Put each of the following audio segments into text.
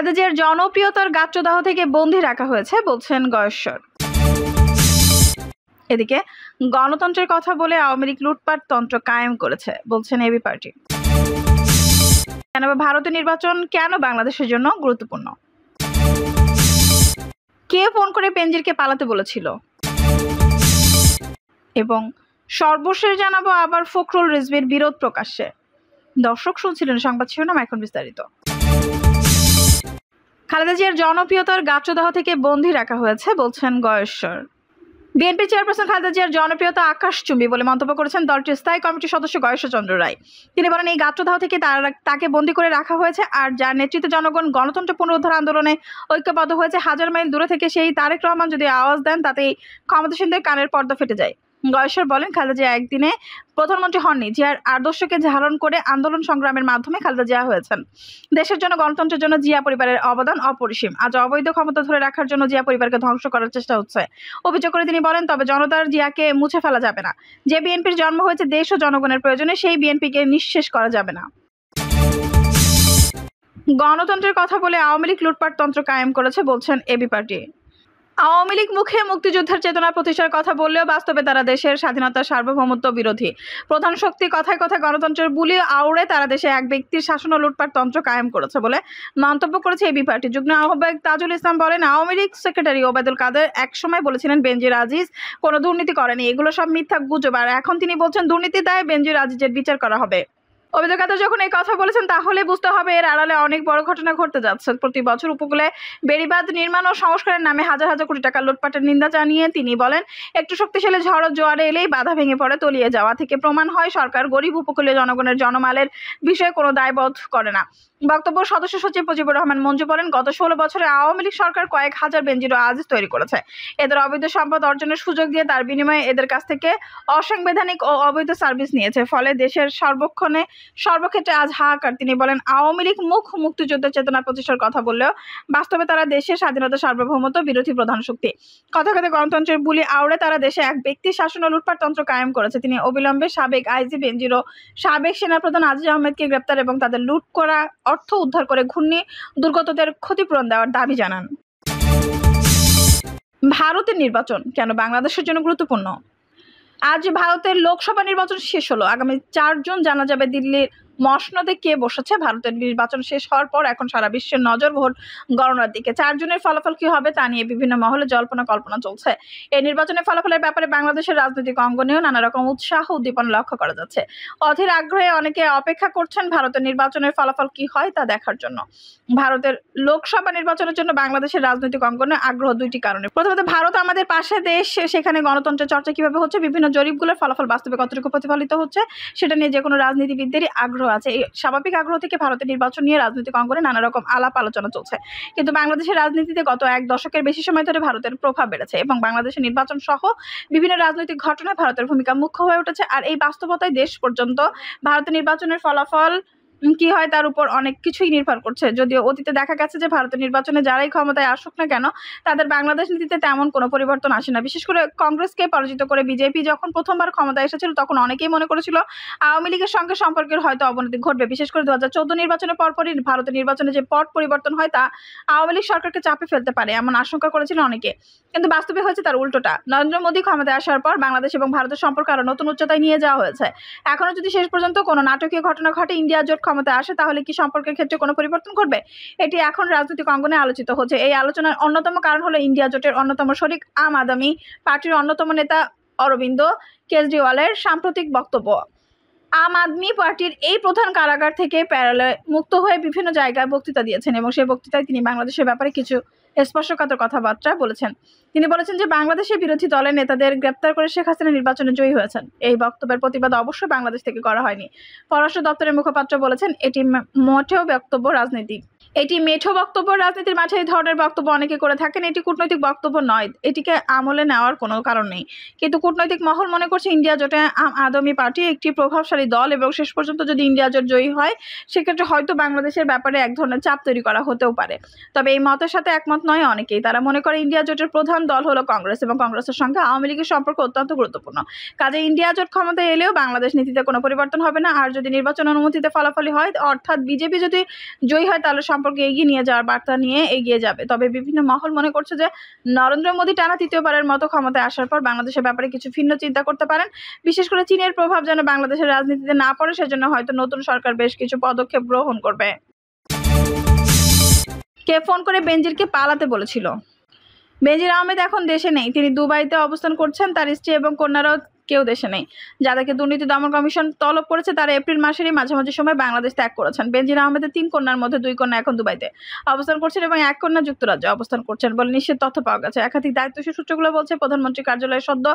রাদেজের জনপ্রিয়তার গাত্রদাহ থেকে বন্দি রাখা হয়েছে বলছেন গয়েশ্বর এদিকে গণতন্ত্রের কথা বলে আওয়ামী লীগ লুটপাট তন্ত্র কায়েম করেছে বলছেন এবি পার্টি কেন ভারতের নির্বাচন কেন বাংলাদেশের জন্য গুরুত্বপূর্ণ কে ফোন করে পেঞ্জিরকে পালাতে বলেছিল এবং সর্বশেষ জানাবো আবার ফখরুল রিজবির বিরোধ প্রকাশ্যে দর্শক শুনছিলেন সংবাদ শিরোনাম এখন বিস্তারিত খালেদা জিয়ার জনপ্রিয়তার গাছদাহ থেকে বন্দী রাখা হয়েছে বলছেন গয়েশ্বর বিএনপি চেয়ারপারসন খালেদা জিয়ার জনপ্রিয়তা আকাশচুম্বী বলে মন্তব্য করেছেন দলটির স্থায়ী কমিটির সদস্য গয়েশ্বরচন্দ্র রায় তিনি বলেন এই গাত্রদাহ থেকে তাকে বন্দী করে রাখা হয়েছে আর যার নেতৃত্বে জনগণ গণতন্ত্র পুনরুদ্ধার আন্দোলনে ঐক্যবদ্ধ হয়েছে হাজার মাইল দূরে থেকে সেই তারেক রহমান যদি আওয়াজ দেন তাতেই ক্ষমতাসীনদের কানের পর্দা ফেটে যায় গয়েশ্বর বলেন খালেদা জিয়া একদিনে প্রধানমন্ত্রী হননি জিয়ার আদর্শকে ধারণ করে আন্দোলন সংগ্রামের মাধ্যমে খালেদা জিয়া হয়েছেন দেশের জন্য গণতন্ত্রের জন্য জিয়া পরিবারের অবদান অপরিসীম আজ অবৈধ ক্ষমতা ধরে রাখার জন্য জিয়া পরিবারকে ধ্বংস করার চেষ্টা হচ্ছে অভিযোগ করে তিনি বলেন তবে জনতার জিয়াকে মুছে ফেলা যাবে না যে বিএনপির জন্ম হয়েছে দেশ ও জনগণের প্রয়োজনে সেই বিএনপিকে নিঃশেষ করা যাবে না গণতন্ত্রের কথা বলে আওয়ামী লীগ লুটপাটতন্ত্র কায়েম করেছে বলছেন এবি পার্টি আওয়ামী লীগ মুখে মুক্তিযুদ্ধের চেতনা প্রতিষ্ঠার কথা বললেও বাস্তবে তারা দেশের স্বাধীনতা সার্বভৌমত্ব বিরোধী প্রধান শক্তি কথায় কথায় গণতন্ত্রের বুলি আউড়ে তারা দেশে এক ব্যক্তির শাসন ও লুটপাট তন্ত্র কায়েম করেছে বলে মন্তব্য করেছে এবি পার্টি যুগ্ম আহ্বায়ক তাজুল ইসলাম বলেন আওয়ামী লীগ সেক্রেটারি ওবায়দুল কাদের একসময় বলেছিলেন বেঞ্জির আজিজ কোনো দুর্নীতি করেনি এগুলো সব মিথ্যা গুজব আর এখন তিনি বলছেন দুর্নীতি দায় বেঞ্জির আজিজের বিচার করা হবে অভিজ্ঞতা যখন এই কথা বলেছেন তাহলে বুঝতে হবে এর আড়ালে অনেক বড় ঘটনা ঘটতে যাচ্ছে প্রতি বছর উপকূলে বেড়িবাদ নির্মাণ ও সংস্কারের নামে হাজার হাজার কোটি টাকা লোটপাটের নিন্দা জানিয়ে তিনি বলেন একটু শক্তিশালী ঝড় জোয়ারে এলেই বাধা ভেঙে পড়ে তলিয়ে যাওয়া থেকে প্রমাণ হয় সরকার গরিব উপকূলীয় জনগণের জনমালের বিষয়ে কোনো দায়বোধ করে না বক্তব্য সদস্য সচিব মুজিবুর রহমান মঞ্জু বলেন গত ষোলো বছরে আওয়ামী লীগ সরকার কয়েক হাজার বেঞ্জিরো আজ তৈরি করেছে এদের অবৈধ সম্পদ অর্জনের সুযোগ দিয়ে তার বিনিময়ে এদের কাছ থেকে অসাংবিধানিক ও অবৈধ সার্ভিস নিয়েছে ফলে দেশের সর্বক্ষণে সর্বক্ষেত্রে আজ হাহাকার তিনি বলেন আওয়ামী লীগ মুখ মুক্তিযুদ্ধের চেতনা প্রতিষ্ঠার কথা বললেও বাস্তবে তারা দেশের স্বাধীনতা সার্বভৌমত্ব বিরোধী প্রধান শক্তি কথা কথা গণতন্ত্রের বুলি আওড়ে তারা দেশে এক ব্যক্তি শাসন ও লুটপাটতন্ত্র কায়েম করেছে তিনি অবিলম্বে সাবেক আইজি বেঞ্জির ও সাবেক সেনাপ্রধান আজিজ আহমেদকে গ্রেপ্তার এবং তাদের লুট করা অর্থ উদ্ধার করে ঘূর্ণি দুর্গতদের ক্ষতিপূরণ দেওয়ার দাবি জানান ভারতের নির্বাচন কেন বাংলাদেশের জন্য গুরুত্বপূর্ণ আজ ভারতের লোকসভা নির্বাচন শেষ হলো আগামী চারজন জানা যাবে দিল্লির মসনদে কে বসেছে ভারতের নির্বাচন শেষ হওয়ার পর এখন সারা বিশ্বের নজর ভোট গণনার দিকে চারজনের ফলাফল কি হবে তা নিয়ে বিভিন্ন মহলে জল্পনা কল্পনা চলছে এই নির্বাচনের ফলাফলের ব্যাপারে বাংলাদেশের রাজনৈতিক অঙ্গনেও নানা রকম উৎসাহ উদ্দীপনা লক্ষ্য করা যাচ্ছে অধীর আগ্রহে অনেকে অপেক্ষা করছেন ভারতের নির্বাচনের ফলাফল কি হয় তা দেখার জন্য ভারতের লোকসভা নির্বাচনের জন্য বাংলাদেশের রাজনৈতিক অঙ্গনে আগ্রহ দুইটি কারণে প্রথমত ভারত আমাদের পাশে দেশ সেখানে গণতন্ত্রের চর্চা কিভাবে হচ্ছে বিভিন্ন জরিপগুলোর ফলাফল বাস্তবে কতটুকু প্রতিফলিত হচ্ছে সেটা নিয়ে যে কোনো রাজনীতিবিদদেরই আগ্রহ আছে এই স্বাভাবিক আগ্রহ থেকে ভারতের নির্বাচন নিয়ে রাজনৈতিক অঙ্গনে নানা রকম আলাপ আলোচনা চলছে কিন্তু বাংলাদেশের রাজনীতিতে গত এক দশকের বেশি সময় ধরে ভারতের প্রভাব বেড়েছে এবং বাংলাদেশের নির্বাচন সহ বিভিন্ন রাজনৈতিক ঘটনায় ভারতের ভূমিকা মুখ্য হয়ে উঠেছে আর এই বাস্তবতায় দেশ পর্যন্ত ভারতের নির্বাচনের ফলাফল কি হয় তার উপর অনেক কিছুই নির্ভর করছে যদিও অতীতে দেখা গেছে যে ভারতের নির্বাচনে যারাই ক্ষমতায় আসুক না কেন তাদের বাংলাদেশ নীতিতে তেমন কোনো পরিবর্তন আসে না বিশেষ করে কংগ্রেসকে পরাজিত করে বিজেপি যখন প্রথমবার ক্ষমতায় এসেছিল তখন অনেকেই মনে করেছিল আওয়ামী লীগের সঙ্গে সম্পর্কের হয়তো অবনতি ঘটবে বিশেষ করে দু হাজার চোদ্দ নির্বাচনের পরপরই ভারতের নির্বাচনে যে পট পরিবর্তন হয় তা আওয়ামী লীগ সরকারকে চাপে ফেলতে পারে এমন আশঙ্কা করেছিল অনেকে কিন্তু বাস্তবে হয়েছে তার উল্টোটা নরেন্দ্র মোদী ক্ষমতায় আসার পর বাংলাদেশ এবং ভারতের সম্পর্ক আরও নতুন উচ্চতায় নিয়ে যাওয়া হয়েছে এখনও যদি শেষ পর্যন্ত কোনো নাটকীয় ঘটনা ঘটে ইন্ডিয়া জোট ক্ষমতা আসে তাহলে কি সম্পর্কের ক্ষেত্রে কোনো পরিবর্তন ঘটবে এটি এখন রাজনৈতিক অঙ্গনে আলোচিত হচ্ছে এই আলোচনার অন্যতম কারণ হলো ইন্ডিয়া জোটের অন্যতম শরিক আম আদমি পার্টির অন্যতম নেতা অরবিন্দ কেজরিওয়ালের সাম্প্রতিক বক্তব্য আম আদমি পার্টির এই প্রধান কারাগার থেকে প্যারালে মুক্ত হয়ে বিভিন্ন জায়গায় বক্তৃতা দিয়েছেন এবং সেই বক্তৃতায় তিনি বাংলাদেশের ব্যাপারে কিছু স্পর্শকাতর কথাবার্তা বলেছেন তিনি বলেছেন যে বাংলাদেশের বিরোধী দলের নেতাদের গ্রেপ্তার করে শেখ হাসিনা নির্বাচনে জয়ী হয়েছেন এই বক্তব্যের প্রতিবাদ অবশ্যই বাংলাদেশ থেকে করা হয়নি পররাষ্ট্র দপ্তরের মুখপাত্র বলেছেন এটি মোটেও বক্তব্য রাজনৈতিক এটি মেঠো বক্তব্য রাজনীতির মাঝে এই ধরনের বক্তব্য অনেকে করে থাকেন এটি কূটনৈতিক বক্তব্য নয় এটিকে আমলে নেওয়ার কোনো কারণ নেই কিন্তু কূটনৈতিক মহল মনে করছে ইন্ডিয়া জোটে আদমি পার্টি একটি প্রভাবশালী দল এবং শেষ পর্যন্ত যদি ইন্ডিয়া জোট জয়ী হয় সেক্ষেত্রে হয়তো বাংলাদেশের ব্যাপারে এক ধরনের চাপ তৈরি করা হতেও পারে তবে এই মতের সাথে একমত নয় অনেকেই তারা মনে করে ইন্ডিয়া জোটের প্রধান দল হলো কংগ্রেস এবং কংগ্রেসের সঙ্গে আওয়ামী লীগের সম্পর্ক অত্যন্ত গুরুত্বপূর্ণ কাজে ইন্ডিয়া জোট ক্ষমতায় এলেও বাংলাদেশ নীতিতে কোনো পরিবর্তন হবে না আর যদি নির্বাচন অনুমতিতে ফলাফলই হয় অর্থাৎ বিজেপি যদি জয়ী হয় তাহলে সম্পর্কে এগিয়ে নিয়ে যাওয়ার বার্তা নিয়ে এগিয়ে যাবে তবে বিভিন্ন মহল মনে করছে যে নরেন্দ্র মোদী টানা তৃতীয়বারের মতো ক্ষমতায় আসার পর বাংলাদেশের ব্যাপারে কিছু ভিন্ন চিন্তা করতে পারেন বিশেষ করে চীনের প্রভাব যেন বাংলাদেশের রাজনীতিতে না পড়ে সেজন্য হয়তো নতুন সরকার বেশ কিছু পদক্ষেপ গ্রহণ করবে কে ফোন করে বেঞ্জিরকে পালাতে বলেছিল বেঞ্জির আহমেদ এখন দেশে নেই তিনি দুবাইতে অবস্থান করছেন তার স্ত্রী এবং কন্যারাও কেউ দেশে নেই যাদেরকে দুর্নীতি দমন কমিশন তলব করেছে তারা এপ্রিল মাসেরই মাঝামাঝি সময় বাংলাদেশ ত্যাগ করেছেন বেনজির আহমেদের তিন কন্যার মধ্যে দুই কন্যা এখন দুবাইতে অবস্থান করছেন এবং এক কন্যা যুক্তরাজ্যে অবস্থান করছেন বলে নিশ্চিত তথ্য পাওয়া গেছে একাধিক দায়িত্বশীল সূত্রগুলো বলছে প্রধানমন্ত্রী কার্যালয়ে সদ্য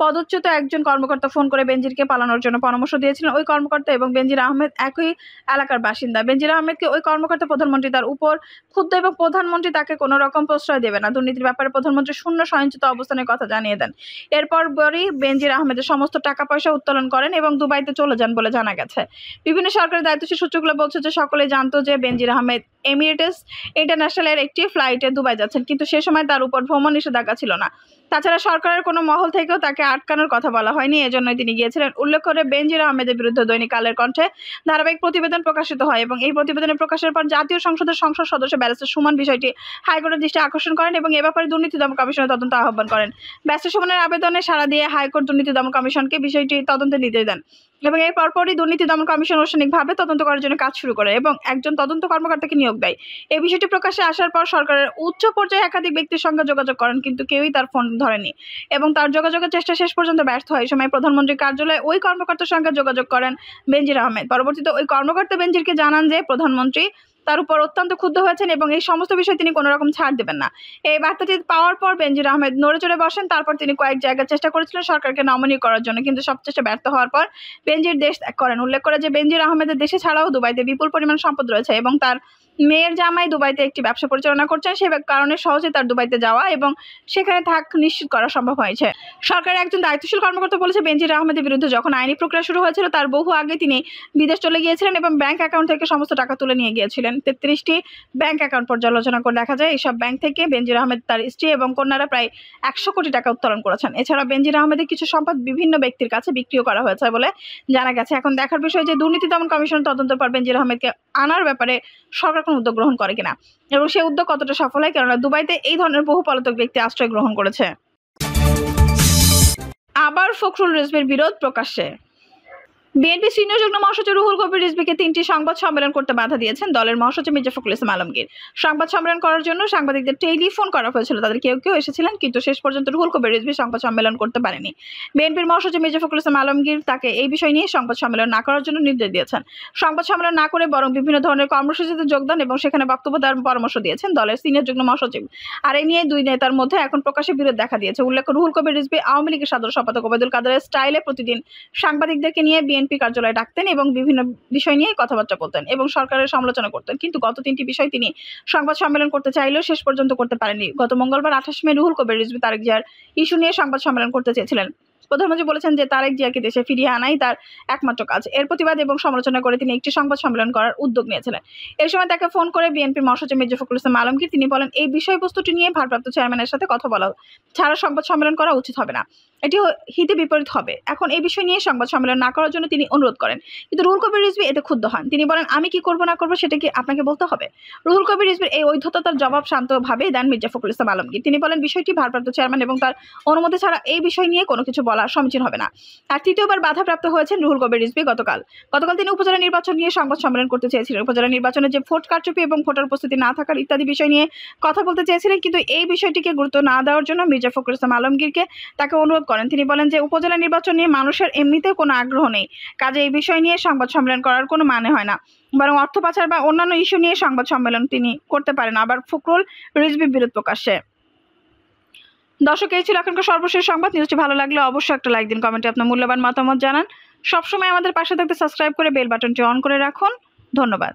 পদচ্যুত একজন কর্মকর্তা ফোন করে বেনজিরকে পালানোর জন্য পরামর্শ দিয়েছিলেন ওই কর্মকর্তা এবং বেনজির আহমেদ একই এলাকার বাসিন্দা বেনজির আহমেদকে ওই কর্মকর্তা প্রধানমন্ত্রী তার উপর ক্ষুদ্র এবং প্রধানমন্ত্রী তাকে কোনো রকম প্রশ্রয় দেবে না দুর্নীতির ব্যাপারে প্রধানমন্ত্রী শূন্য সহিংসিত অবস্থানের কথা জানিয়ে দেন এরপর বেঞ্জির বেনজির আহমেদের সমস্ত টাকা পয়সা উত্তোলন করেন এবং দুবাইতে চলে যান বলে জানা গেছে বিভিন্ন সরকারি দায়িত্বশীল সূত্রগুলো বলছে যে সকলে জানতো যে বেনজির আহমেদ এমিরেটস ইন্টারন্যাশনালের একটি ফ্লাইটে দুবাই যাচ্ছেন কিন্তু সে সময় তার উপর ভ্রমণ নিষেধাজ্ঞা ছিল না তাছাড়া সরকারের কোনো মহল থেকেও তাকে আটকানোর কথা বলা হয়নি এজন্যই তিনি গিয়েছিলেন উল্লেখ করে বেঞ্জির আহমেদের বিরুদ্ধে দৈনিক কালের কণ্ঠে ধারাবাহিক প্রতিবেদন প্রকাশিত হয় এবং এই প্রতিবেদনে প্রকাশের পর জাতীয় সংসদের সংসদ সদস্য ব্যারিস্টার সুমন বিষয়টি হাইকোর্টের দৃষ্টি আকর্ষণ করেন এবং এ ব্যাপারে দুর্নীতি দমন কমিশনের তদন্ত আহ্বান করেন ব্যারিস্টার সুমনের আবেদনে সাড়া দিয়ে হাইকোর্ট দুর্নীতি দমন কমিশনকে বিষয়টি তদন্তের নির্দেশ দেন এবং এর পরপরই দুর্নীতি দমন কমিশন অনুষ্ঠানিকভাবে তদন্ত করার জন্য কাজ শুরু করে এবং একজন তদন্ত কর্মকর্তাকে নিয়োগ দেয় এই বিষয়টি প্রকাশে আসার পর সরকারের উচ্চ পর্যায়ে একাধিক ব্যক্তির সঙ্গে যোগাযোগ করেন কিন্তু কেউই তার ফোন ধরেনি এবং তার যোগাযোগের চেষ্টা শেষ পর্যন্ত ব্যর্থ হয় সময় প্রধানমন্ত্রীর কার্যালয়ে ওই কর্মকর্তার সঙ্গে যোগাযোগ করেন বেনজির আহমেদ পরবর্তীতে ওই কর্মকর্তা বেনজিরকে জানান যে প্রধানমন্ত্রী তার উপর অত্যন্ত ক্ষুব্ধ হয়েছেন এবং এই সমস্ত বিষয়ে তিনি কোনো রকম ছাড় দেবেন না এই বার্তাটি পাওয়ার পর বেনজির আহমেদ নড়ে চড়ে বসেন তারপর তিনি কয়েক জায়গায় চেষ্টা করেছিলেন সরকারকে নমনীয় করার জন্য কিন্তু সব চেষ্টা ব্যর্থ হওয়ার পর বেনজির দেশ ত্যাগ করেন উল্লেখ করে যে বেনজির আহমেদের দেশে ছাড়াও দুবাইতে বিপুল পরিমাণ সম্পদ রয়েছে এবং তার মেয়ের জামাই দুবাইতে একটি ব্যবসা পরিচালনা করছেন সে কারণে সহজে তার দুবাইতে যাওয়া এবং সেখানে থাক নিশ্চিত করা সম্ভব হয়েছে সরকারের একজন দায়িত্বশীল কর্মকর্তা বলেছে বেঞ্জির আহমেদের বিরুদ্ধে যখন আইনি প্রক্রিয়া শুরু হয়েছিল তার বহু আগে তিনি বিদেশ চলে গিয়েছিলেন এবং ব্যাংক অ্যাকাউন্ট থেকে সমস্ত টাকা তুলে নিয়ে গিয়েছিলেন তেত্রিশটি ব্যাংক অ্যাকাউন্ট পর্যালোচনা করে দেখা যায় এইসব ব্যাংক থেকে বেঞ্জির আহমেদ তার স্ত্রী এবং কন্যারা প্রায় একশো কোটি টাকা উত্তোলন করেছেন এছাড়া বেঞ্জির আহমেদের কিছু সম্পদ বিভিন্ন ব্যক্তির কাছে বিক্রিও করা হয়েছে বলে জানা গেছে এখন দেখার বিষয় যে দুর্নীতি দমন কমিশন তদন্ত পর বেঞ্জির আহমেদকে আনার ব্যাপারে সরকার কোনো উদ্যোগ গ্রহণ করে কিনা এবং সেই উদ্যোগ কতটা সফল হয় কেননা দুবাইতে এই ধরনের বহু পলাতক ব্যক্তি আশ্রয় গ্রহণ করেছে আবার ফখরুল রেজমির বিরোধ প্রকাশ্যে বিএনপি সিনিয়র যুগ্ম মহাসচিব রুহুল কবির রিজভিকে তিনটি সংবাদ সম্মেলন করতে বাধা দিয়েছেন দলের মহাসচিব মির্জা ফখরুল ইসলাম আলমগীর সংবাদ সম্মেলন করার জন্য সাংবাদিকদের টেলিফোন করা হয়েছিল তাদের কেউ কেউ এসেছিলেন কিন্তু শেষ পর্যন্ত রুহুল কবির রিজভি সংবাদ সম্মেলন করতে পারেনি বিএনপির মহাসচিব মির্জা ফখরুল ইসলাম আলমগীর তাকে এই বিষয় নিয়ে সংবাদ সম্মেলন না করার জন্য নির্দেশ দিয়েছেন সংবাদ সম্মেলন না করে বরং বিভিন্ন ধরনের কর্মসূচিতে যোগদান এবং সেখানে বক্তব্য দেওয়ার পরামর্শ দিয়েছেন দলের সিনিয়র যুগ্ম মহাসচিব আর এই নিয়ে দুই নেতার মধ্যে এখন প্রকাশ্যে বিরোধ দেখা দিয়েছে উল্লেখ্য রুহুল কবির রিজভি আওয়ামী লীগের সাধারণ সম্পাদক ওবায়দুল কাদের স্টাইলে প্রতিদিন সাংবাদিকদেরকে নিয়ে বিএনপি বিএনপি কার্যালয়ে ডাকতেন এবং বিভিন্ন বিষয় নিয়ে কথাবার্তা বলতেন এবং সরকারের সমালোচনা করতেন কিন্তু গত তিনটি বিষয় তিনি সংবাদ সম্মেলন করতে চাইলেও শেষ পর্যন্ত করতে পারেননি গত মঙ্গলবার আঠাশ মে রুহুল কবির রিজবি তারেক ইস্যু নিয়ে সংবাদ সম্মেলন করতে চেয়েছিলেন প্রধানমন্ত্রী বলেছেন যে তারেক জিয়াকে দেশে ফিরিয়ে আনাই তার একমাত্র কাজ এর প্রতিবাদ এবং সমালোচনা করে তিনি একটি সংবাদ সম্মেলন করার উদ্যোগ নিয়েছিলেন এই সময় তাকে ফোন করে বিএনপির মহাসচিব মির্জা ফখরুল ইসলাম আলমগীর তিনি বলেন এই বিষয়বস্তুটি নিয়ে ভারপ্রাপ্ত চেয়ারম্যানের সাথে কথা বলা ছাড়া সংবাদ সম্মেলন করা উচিত হবে না এটি হিতে বিপরীত হবে এখন এই বিষয় নিয়ে সংবাদ সম্মেলন না করার জন্য তিনি অনুরোধ করেন কিন্তু রুহুল কবির রিজবি এতে ক্ষুব্ধ হন তিনি বলেন আমি কি করবো না করবো সেটা কি আপনাকে বলতে হবে রুহুল কবির রিজবির এই ঔদ্ধতার জবাব শান্তভাবে দেন মির্জা ফখরুল ইসলাম আলমগীর তিনি বলেন বিষয়টি ভারপ্রাপ্ত চেয়ারম্যান এবং তার অনুমতি ছাড়া এই বিষয় নিয়ে কোনো কিছু বলা সমীচীন হবে না আর তৃতীয়বার বাধাপ্রাপ্ত হয়েছেন রুহুল কবির রিজবি গতকাল গতকাল তিনি উপজেলা নির্বাচন নিয়ে সংবাদ সম্মেলন করতে চেয়েছিলেন উপজেলা নির্বাচনে যে ভোট কারচুপি এবং ভোটার উপস্থিতি না থাকার ইত্যাদি বিষয় নিয়ে কথা বলতে চেয়েছিলেন কিন্তু এই বিষয়টিকে গুরুত্ব না দেওয়ার জন্য মির্জা ফখরুল ইসলাম আলমগীরকে তাকে অনুরোধ করেন তিনি বলেন যে উপজেলা নির্বাচন নিয়ে মানুষের এমনিতেও কোনো আগ্রহ নেই কাজে এই বিষয় নিয়ে সংবাদ সম্মেলন করার কোনো মানে হয় না বরং অর্থ পাচার বা অন্যান্য ইস্যু নিয়ে সংবাদ সম্মেলন তিনি করতে পারেন আবার ফখরুল রিজবি বিরোধ প্রকাশ্যে দর্শক এই ছিল এখনকার সর্বশেষ সংবাদ নিউজটি ভালো লাগলে অবশ্যই একটা লাইক দিন কমেন্টে আপনার মূল্যবান মতামত জানান সবসময় আমাদের পাশে থাকতে সাবস্ক্রাইব করে বেল বাটনটি অন করে রাখুন ধন্যবাদ